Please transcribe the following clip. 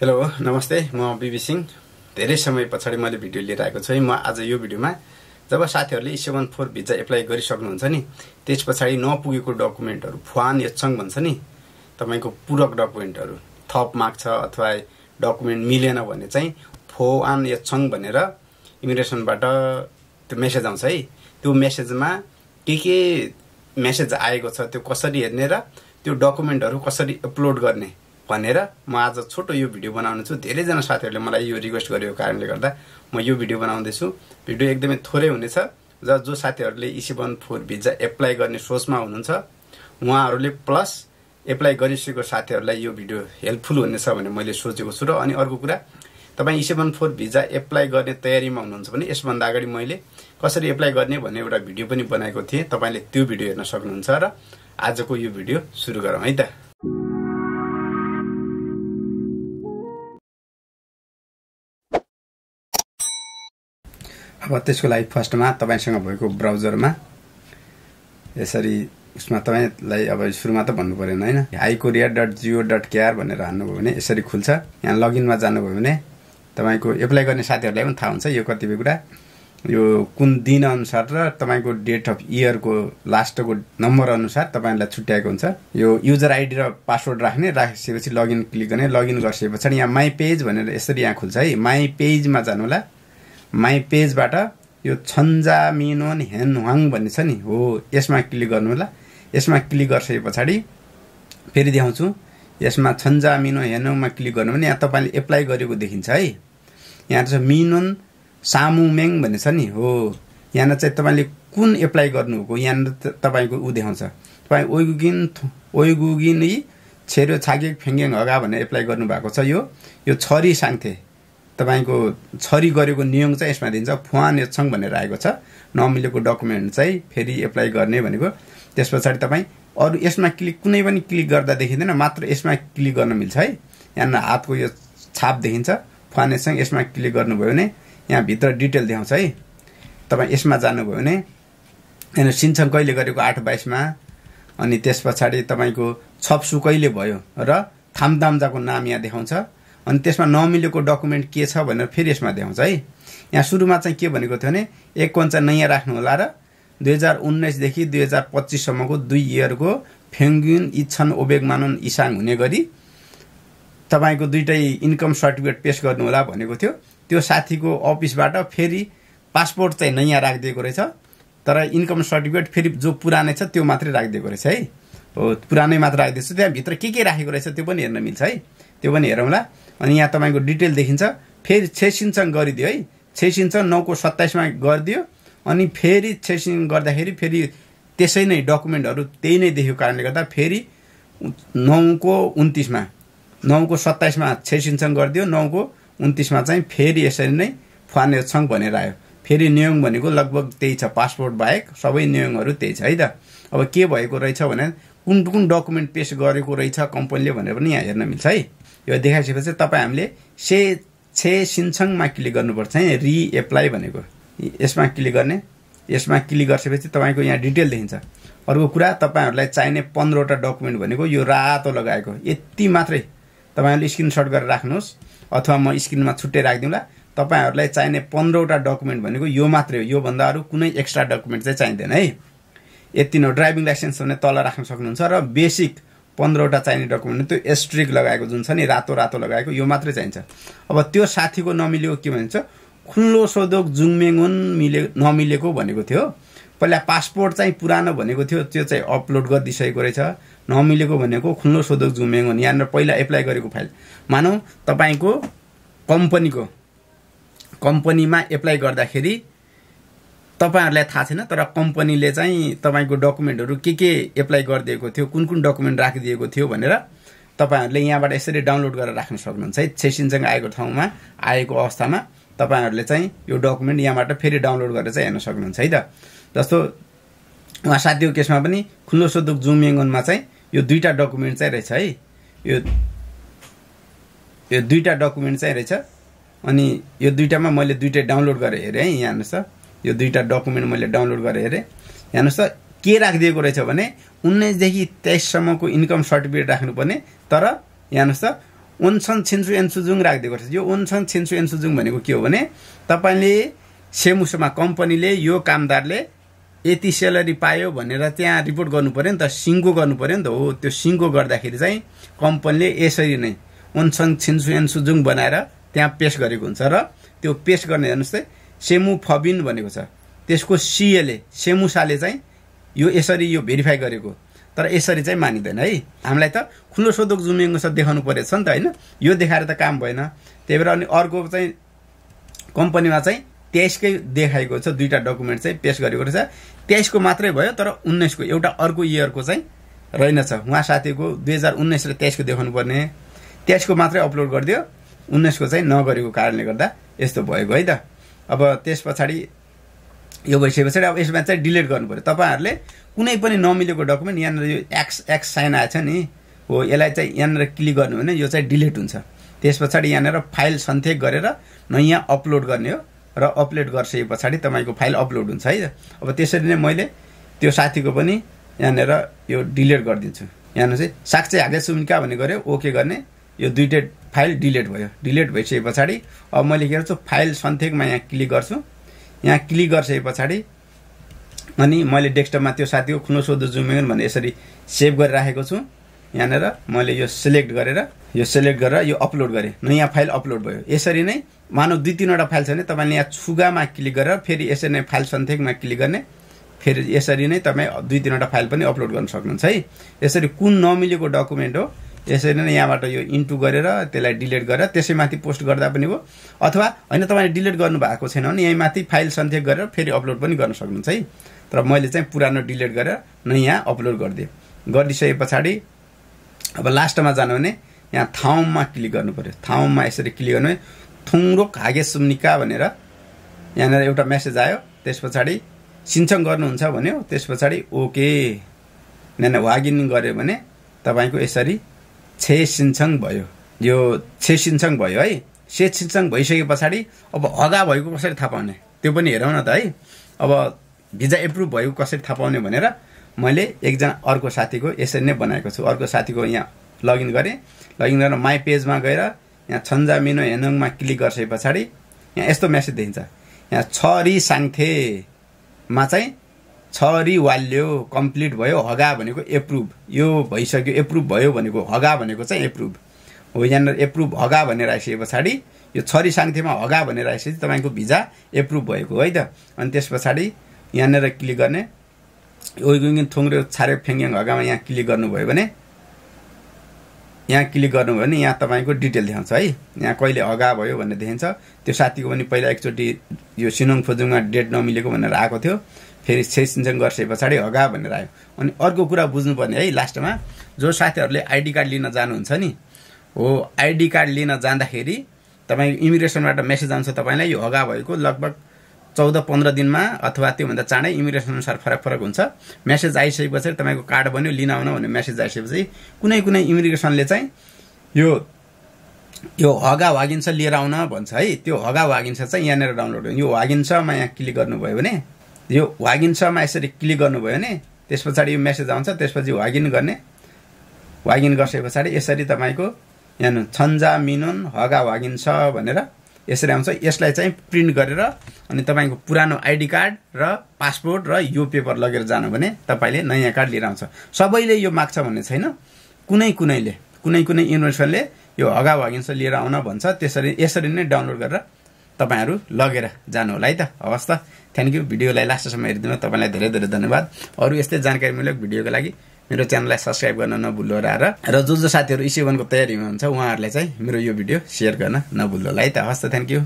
hello नमस्ते म BB Singh धेरै समय पछाडि मैले भिडियो लिएर आएको छु है म आज यो भिडियोमा जब साथीहरूले E seven four visa apply गरिसक्नुहुन्छ नि त्यस पछाडि नपुगेको डकुमेन्टहरू फुवान यचङ भन्छ नि तपाईँको पूरक डकुमेन्टहरू थप माग्छ अथवा डकुमेन्ट मिलेन भने चाहिँ फोआन यचङ भनेर इमिग्रेसनबाट त्यो मेसेज आउँछ है त्यो मेसेजमा के के मेसेज आएको छ त्यो कसरी हेर्ने र त्यो डकुमेन्टहरू कसरी अपलोड गर्ने भनेर म आज छोटो यो भिडियो बनाउने छु धेरैजना साथीहरूले मलाई यो रिक्वेस्ट गरेको कारणले गर्दा म यो भिडियो बनाउँदैछु भिडियो एकदमै थोरै हुनेछ ज जो साथीहरूले इसी फोर भिजा एप्लाई गर्ने सोचमा हुनुहुन्छ उहाँहरूले प्लस एप्लाई गरिसकेको साथीहरूलाई यो भिडियो हेल्पफुल हुनेछ भन्ने मैले सोचेको छु र अनि अर्को कुरा तपाईँ इसी फोर भिजा एप्लाई गर्ने तयारीमा हुनुहुन्छ भने यसभन्दा अगाडि मैले कसरी एप्लाई गर्ने भन्ने एउटा भिडियो पनि बनाएको थिएँ तपाईँले त्यो भिडियो हेर्न सक्नुहुन्छ र आजको यो भिडियो सुरु गरौँ है त अब त्यसको लागि फर्स्टमा तपाईँसँग भएको ब्राउजरमा यसरी उसमा तपाईँलाई अब सुरुमा त भन्नु परेन होइन hi Korea dot G O dot K R भनेर हान्नुभयो भने यसरी खुल्छ यहाँ लगइनमा जानुभयो भने तपाईँको एप्लाई गर्ने साथीहरूलाई पनि थाहा हुन्छ यो कतिपय कुरा यो कुन दिनअनुसार र तपाईँको डेट अफ इयरको लास्टको नम्बर अनुसार तपाईँलाई छुट्याएको हुन्छ यो युजर आइडी र पासवर्ड राख्ने राखिसकेपछि लगइन क्लिक गर्ने लगइन गरिसके पछाडि यहाँ माई पेज भनेर यसरी यहाँ खुल्छ है माई पेजमा होला माई पेजबाट यो छन्जा मिनोन हेनवाङ भन्ने छ नि हो यसमा क्लिक गर्नु होला यसमा क्लिक गरिसके पछाडि फेरि देखाउँछु यसमा छन्जा मिनो हेनमा क्लिक गर्नु भने यहाँ तपाईँले एप्लाई गरेको देखिन्छ है यहाँ चाहिँ मिनोन सामुमेङ भन्ने छ नि हो यहाँ चाहिँ तपाईँले कुन एप्लाई गर्नुभएको यहाँनिर तपाईँको ऊ देखाउँछ तपाईँ ओइगुगिन ओइगुगिन छेरो छागे फ्याङ्गेङ हगा भनेर एप्लाई गर्नुभएको छ यो यो छरी साङ्थे तपाईँको छरी गरेको नियम चाहिँ यसमा दिन्छ फुवा नेछङ भनेर आएको छ नमिलेको डकुमेन्ट चाहिँ फेरि एप्लाई गर्ने भनेको त्यस पछाडि तपाईँ अरू यसमा क्लिक कुनै पनि क्लिक गर्दा देखिँदैन मात्र यसमा क्लिक गर्न मिल्छ है यहाँ हातको यो छाप देखिन्छ फुवानेसँग यसमा क्लिक गर्नुभयो भने यहाँभित्र डिटेल देखाउँछ है तपाईँ यसमा जानुभयो भने होइन सिन्सङ कहिले गरेको आठ बाइसमा अनि त्यस पछाडि तपाईँको छप्सु कहिले भयो र थामदाम्जाको नाम यहाँ देखाउँछ अनि त्यसमा नमिलेको डकुमेन्ट के छ भनेर फेरि यसमा देखाउँछ है यहाँ सुरुमा चाहिँ के भनेको थियो भने एक कन्चा नयाँ राख्नु होला र दुई हजार उन्नाइसदेखि दुई हजार पच्चिससम्मको दुई इयरको फेङ्गुन इच्छन ओबेगमानन इसाङ हुने गरी तपाईँको दुइटै इन्कम सर्टिफिकेट पेस गर्नुहोला भनेको थियो त्यो साथीको अफिसबाट फेरि पासपोर्ट चाहिँ नयाँ राखिदिएको रहेछ तर इन्कम सर्टिफिकेट फेरि जो पुरानै छ त्यो मात्रै राखिदिएको रहेछ है हो पुरानै मात्र राखिदिएको छ त्यहाँभित्र के के राखेको रहेछ त्यो पनि हेर्न मिल्छ है त्यो पनि हेरौँला अनि यहाँ तपाईँको डिटेल देखिन्छ फेरि छेसिनसँग गरिदियो है छेसिनसँग नौको सत्ताइसमा गरिदियो अनि फेरि छेसिन गर्दाखेरि फेरि त्यसै नै डकुमेन्टहरू त्यही नै देखेको कारणले गर्दा फेरि नौको उन्तिसमा नौको सत्ताइसमा छेसिनसँग गरिदियो नौको उन्तिसमा चाहिँ फेरि यसरी नै फानेछङ भनेर आयो फेरि नियोङ भनेको लगभग त्यही छ पासपोर्ट बाहेक सबै नियोङहरू त्यही छ है त अब के भएको रहेछ भने कुन कुन डकुमेन्ट पेस गरेको रहेछ कम्पनीले भनेर पनि यहाँ हेर्न मिल्छ है यो देखाइसकेपछि तपाईँ हामीले से छे सिन्छङमा क्लिक गर्नुपर्छ है रिएप्लाई भनेको यसमा क्लिक गर्ने यसमा क्लिक गरिसकेपछि तपाईँको यहाँ डिटेल देखिन्छ अर्को कुरा तपाईँहरूलाई चाहिने पन्ध्रवटा डकुमेन्ट भनेको यो रातो लगाएको यति मात्रै तपाईँहरूले स्क्रिनसट गरेर राख्नुहोस् अथवा म स्क्रिनमा छुट्टै राखिदिउँला तपाईँहरूलाई चाहिने पन्ध्रवटा डकुमेन्ट भनेको यो मात्रै हो योभन्दा अरू कुनै एक्स्ट्रा डकुमेन्ट चाहिँ चाहिँदैन है यति नै ड्राइभिङ लाइसेन्स भने तल राख्न सक्नुहुन्छ र बेसिक पन्ध्रवटा चाहिने डकुमेन्ट त्यो एस्ट्रिक लगाएको जुन छ नि रातो रातो लगाएको यो मात्रै चाहिन्छ अब त्यो साथीको नमिलेको के भन्छ खुल्लो सोधोक जुङमेङुन मिले नमिलेको भनेको थियो पहिला पासपोर्ट चाहिँ पुरानो भनेको थियो त्यो चाहिँ अपलोड गरिदिइसकेको रहेछ नमिलेको भनेको खुल्लो सोधोक जुङमेङुन यहाँनिर पहिला एप्लाई गरेको फाइल मानौँ तपाईँको कम्पनीको कम्पनीमा एप्लाई गर्दाखेरि तपाईँहरूलाई थाहा छैन तर कम्पनीले चाहिँ तपाईँको डकुमेन्टहरू के के एप्लाई गरिदिएको थियो कुन कुन डकुमेन्ट राखिदिएको थियो भनेर तपाईँहरूले यहाँबाट यसरी डाउनलोड गरेर राख्न सक्नुहुन्छ है छेसिनसँग आएको ठाउँमा आएको अवस्थामा तपाईँहरूले चाहिँ यो डकुमेन्ट यहाँबाट फेरि डाउनलोड गरेर चाहिँ हेर्न सक्नुहुन्छ है त जस्तो उहाँ साथीको केसमा पनि खुल्लो सोदुक जुमेङ्गनमा चाहिँ यो दुईवटा डकुमेन्ट चाहिँ रहेछ है यो यो दुईवटा डकुमेन्ट चाहिँ रहेछ अनि यो दुइटामा मैले दुइटै डाउनलोड गरेर हेरेँ है यहाँ हेर्नुहोस् त यो दुईवटा डकुमेन्ट मैले डाउनलोड गरेँ अरे हेर्नुहोस् त के राखिदिएको रहेछ भने उन्नाइसदेखि तेइससम्मको इन्कम सर्टिफिकेट राख्नुपर्ने तर हेर्नुहोस् त ओन्सन छिन्सु एन्सुजुङ राखिदिएको रहेछ यो ओन्सन छिन्सु एन्सुजुङ भनेको के हो भने तपाईँले सेमुसोमा कम्पनीले यो कामदारले यति सेलरी पायो भनेर त्यहाँ रिपोर्ट गर्नु पऱ्यो नि त सिङ्गो गर्नु पऱ्यो नि त हो त्यो सिङ्गो गर्दाखेरि चाहिँ कम्पनीले यसरी नै ओन्सन छिन्सु एन्सुजुङ बनाएर त्यहाँ पेस गरेको हुन्छ र त्यो पेस गर्ने हेर्नुहोस् त सेमु सेमुफबिन भनेको छ त्यसको सिएले सेमुसाले चाहिँ यो यसरी यो भेरिफाई गरेको तर यसरी चाहिँ मानिँदैन है हामीलाई त खुल्लो सोधोक जुमेङ्गो छ देखाउनु परेको नि त होइन यो देखाएर त काम भएन त्यही भएर अनि अर्को चाहिँ कम्पनीमा चाहिँ तेइसकै देखाएको छ दुईवटा डकुमेन्ट चाहिँ पेस गरेको रहेछ तेइसको मात्रै भयो तर उन्नाइसको एउटा अर्को इयरको चाहिँ रहेनछ उहाँ साथीको दुई हजार उन्नाइस र तेइसको देखाउनु पर्ने तेइसको मात्रै अपलोड गरिदियो उन्नाइसको चाहिँ नगरेको कारणले गर्दा यस्तो भएको है त अब त्यस पछाडि यो भइसके पछाडि अब यसमा चाहिँ डिलिट पऱ्यो तपाईँहरूले कुनै पनि नमिलेको डकुमेन्ट यहाँनिर यो एक्स एक्स साइन आएछ नि हो यसलाई चाहिँ यहाँनिर क्लिक गर्नु भने यो चाहिँ डिलिट हुन्छ त्यस पछाडि यहाँनिर फाइल सन्थेक गरेर नयाँ अपलोड गर्ने हो र अपलोड गरिसके पछाडि तपाईँको फाइल अपलोड हुन्छ है अब त्यसरी नै मैले त्यो साथीको पनि यहाँनिर यो डिलिट गरिदिन्छु यहाँनिर चाहिँ साक्षी हाले सुमिका भन्ने गऱ्यो ओके गर्ने यो दुइटै फाइल डिलिट भयो डिलिट भइसके पछाडि अब मैले के गर्छु फाइल सन्थेकमा यहाँ क्लिक गर्छु यहाँ क्लिक गरिसके पछाडि अनि मैले डेस्कटपमा त्यो साथीको खुनो सोधो जुमेन भनेर यसरी सेभ गरिराखेको छु यहाँनिर मैले यो सेलेक्ट गरेर यो सेलेक्ट गरेर यो अपलोड गरेँ नयाँ फाइल अपलोड भयो यसरी नै मानव दुई तिनवटा फाइल छ भने तपाईँले यहाँ छुगामा क्लिक गरेर फेरि यसरी नै फाइल सन्थेकमा क्लिक गर्ने फेरि यसरी नै तपाईँ दुई तिनवटा फाइल पनि अपलोड गर्न सक्नुहुन्छ है यसरी कुन नमिलेको डकुमेन्ट हो यसरी नै यहाँबाट यो इन्टु गरेर त्यसलाई डिलिट गरेर त्यसैमाथि पोस्ट गर्दा पनि भयो अथवा होइन तपाईँले डिलिट गर्नुभएको छैन भने माथि फाइल सन्थेक गरेर फेरि अपलोड पनि गर्न सक्नुहुन्छ है तर मैले चाहिँ पुरानो डिलिट गरेर नयाँ अपलोड गरिदिएँ गरिसके पछाडि अब लास्टमा जानु भने यहाँ थाउमा क्लिक गर्नु पऱ्यो थाउमा यसरी क्लिक गर्नु थुङ्रो खागे सुम्निका भनेर यहाँनिर एउटा मेसेज आयो त्यस पछाडि सिन्छङ गर्नुहुन्छ भन्यो त्यस पछाडि ओके यहाँनिर वागिन गऱ्यो भने तपाईँको यसरी छे सिन्छङ भयो यो छे सिन्छङ भयो है छिन्छङ भइसके पछाडि अब हगा भएको कसरी थाहा पाउने त्यो पनि हेरौँ न त है अब भिजा एप्रुभ भएको कसरी थाहा पाउने भनेर मैले एकजना अर्को साथीको यसरी नै बनाएको छु अर्को साथीको यहाँ लगइन गरेँ लगइन गरेर माई पेजमा गएर यहाँ छन्जा मिनो हेनङमा क्लिक गरिसके पछाडि यहाँ यस्तो मेसेज देखिन्छ यहाँ छ साङ्थेमा चाहिँ छरी वाल्यो कम्प्लिट भयो हगा भनेको एप्रुभ यो भइसक्यो एप्रुभ भयो भनेको हगा भनेको चाहिँ एप्रुभ हो यहाँनिर एप्रुभ हगा भनेर आइसके पछाडि यो छरी साङ्थेमा हगा भनेर आइसकेपछि तपाईँको भिजा एप्रुभ भएको है त अनि त्यस पछाडि यहाँनिर क्लिक गर्ने ओइगुङ्गिन थुङ्रे छारे फेङ्ग्याङ हगामा यहाँ क्लिक गर्नुभयो भने यहाँ क्लिक गर्नुभयो भने यहाँ तपाईँको डिटेल देखाउँछ है यहाँ कहिले हगा भयो भनेर देखिन्छ त्यो साथीको पनि पहिला एकचोटि यो सिनोङ फोजुङमा डेट नमिलेको भनेर आएको थियो फेरि सेसिन्सन गर्छ पछाडि हगा भनेर आयो अनि अर्को कुरा बुझ्नुपर्ने है लास्टमा जो साथीहरूले आइडी कार्ड लिन जानुहुन्छ नि हो आइडी कार्ड लिन जाँदाखेरि तपाईँ इमिग्रेसनबाट मेसेज आउँछ तपाईँलाई यो हगा भएको लगभग चौध पन्ध्र दिनमा अथवा त्योभन्दा चाँडै इमिग्रेसन अनुसार फरक फरक हुन्छ मेसेज आइसके पछाडि तपाईँको कार्ड बन्यो लिन आउन भन्ने मेसेज आइसकेपछि कुनै कुनै इमिग्रेसनले चाहिँ यो यो हगा वागिन्छ लिएर आउन भन्छ है त्यो हगा वागिन्छ चाहिँ यहाँनिर डाउनलोड यो वागिन्छमा यहाँ क्लिक गर्नुभयो भने यो वागिनसम्म यसरी क्लिक गर्नुभयो भने त्यस पछाडि यो मेसेज आउँछ त्यसपछि वागिन गर्ने वागिन गरिसके पछाडि यसरी तपाईँको यहाँ छन्जा मिनुन हगा वागिन छ भनेर यसरी आउँछ यसलाई चाहिँ प्रिन्ट गरेर अनि तपाईँको पुरानो आइडी कार्ड र पासपोर्ट र यो पेपर लगेर जानु भने तपाईँले नयाँ कार्ड लिएर आउँछ सबैले यो माग्छ भन्ने छैन कुनै कुनैले कुनै कुनै युनिभर्सले यो हगा वागिन्स लिएर आउन भन्छ त्यसरी यसरी नै डाउनलोड गरेर तपाईँहरू लगेर जानु होला है त हवस् त थ्याङ्क यू भिडियोलाई लास्टसम्म हेरिदिनु तपाईँलाई धेरै धेरै धन्यवाद अरू यस्तै जानकारीमूलक भिडियोको लागि मेरो च्यानललाई सब्सक्राइब गर्न नभुल्नु होला र जो जो साथीहरू इसी तयारीमा हुन्छ उहाँहरूले चाहिँ मेरो यो भिडियो सेयर गर्न नभुल्नु होला है त हस् त थ्याङ्क यू